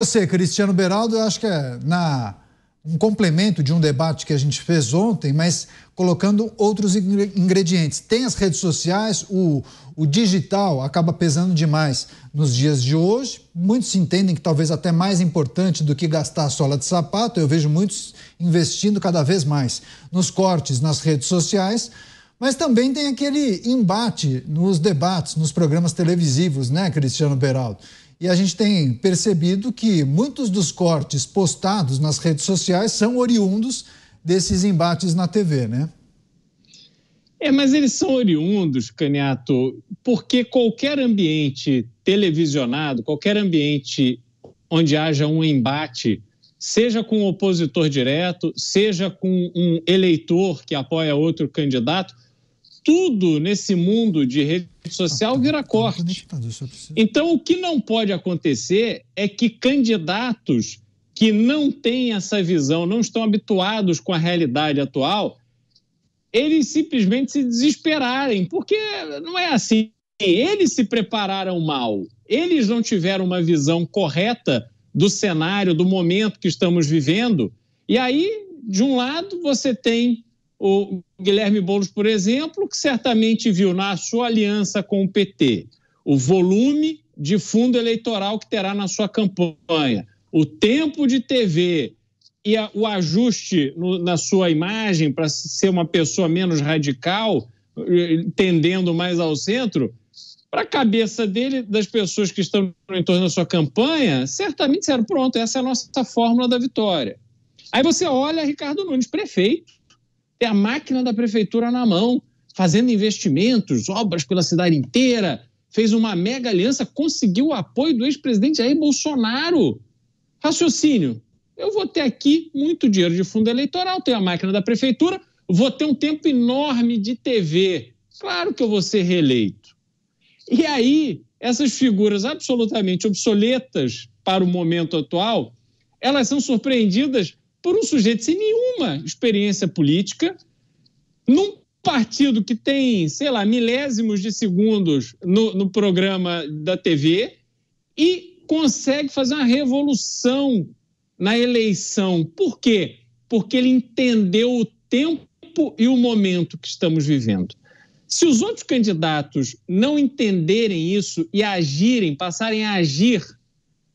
você, Cristiano Beraldo, eu acho que é na, um complemento de um debate que a gente fez ontem, mas colocando outros ingredientes. Tem as redes sociais, o, o digital acaba pesando demais nos dias de hoje. Muitos entendem que talvez até mais importante do que gastar a sola de sapato, eu vejo muitos investindo cada vez mais nos cortes nas redes sociais mas também tem aquele embate nos debates, nos programas televisivos, né, Cristiano Beraldo? E a gente tem percebido que muitos dos cortes postados nas redes sociais são oriundos desses embates na TV, né? É, mas eles são oriundos, Caniato, porque qualquer ambiente televisionado, qualquer ambiente onde haja um embate, seja com um opositor direto, seja com um eleitor que apoia outro candidato, tudo nesse mundo de rede social ah, vira tá, tá corte. Então, o que não pode acontecer é que candidatos que não têm essa visão, não estão habituados com a realidade atual, eles simplesmente se desesperarem, porque não é assim. Eles se prepararam mal, eles não tiveram uma visão correta do cenário, do momento que estamos vivendo. E aí, de um lado, você tem o Guilherme Boulos, por exemplo, que certamente viu na sua aliança com o PT o volume de fundo eleitoral que terá na sua campanha, o tempo de TV e a, o ajuste no, na sua imagem para ser uma pessoa menos radical, eh, tendendo mais ao centro, para a cabeça dele, das pessoas que estão em torno da sua campanha, certamente disseram: pronto, essa é a nossa fórmula da vitória. Aí você olha Ricardo Nunes, prefeito ter a máquina da prefeitura na mão, fazendo investimentos, obras pela cidade inteira, fez uma mega aliança, conseguiu o apoio do ex-presidente Jair Bolsonaro. Raciocínio. Eu vou ter aqui muito dinheiro de fundo eleitoral, tenho a máquina da prefeitura, vou ter um tempo enorme de TV. Claro que eu vou ser reeleito. E aí, essas figuras absolutamente obsoletas para o momento atual, elas são surpreendidas por um sujeito sem nenhum nenhuma experiência política, num partido que tem, sei lá, milésimos de segundos no, no programa da TV e consegue fazer uma revolução na eleição. Por quê? Porque ele entendeu o tempo e o momento que estamos vivendo. Se os outros candidatos não entenderem isso e agirem, passarem a agir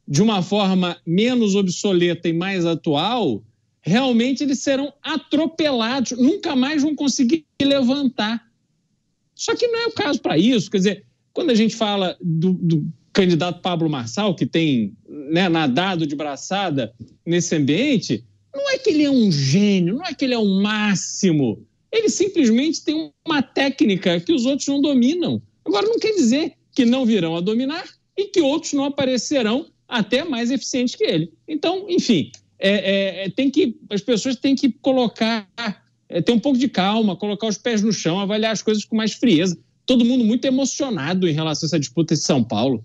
de uma forma menos obsoleta e mais atual, realmente eles serão atropelados, nunca mais vão conseguir levantar. Só que não é o caso para isso. Quer dizer, quando a gente fala do, do candidato Pablo Marçal, que tem né, nadado de braçada nesse ambiente, não é que ele é um gênio, não é que ele é o máximo. Ele simplesmente tem uma técnica que os outros não dominam. Agora, não quer dizer que não virão a dominar e que outros não aparecerão até mais eficientes que ele. Então, enfim, é, é, é, tem que, as pessoas têm que colocar, é, ter um pouco de calma, colocar os pés no chão, avaliar as coisas com mais frieza. Todo mundo muito emocionado em relação a essa disputa de São Paulo.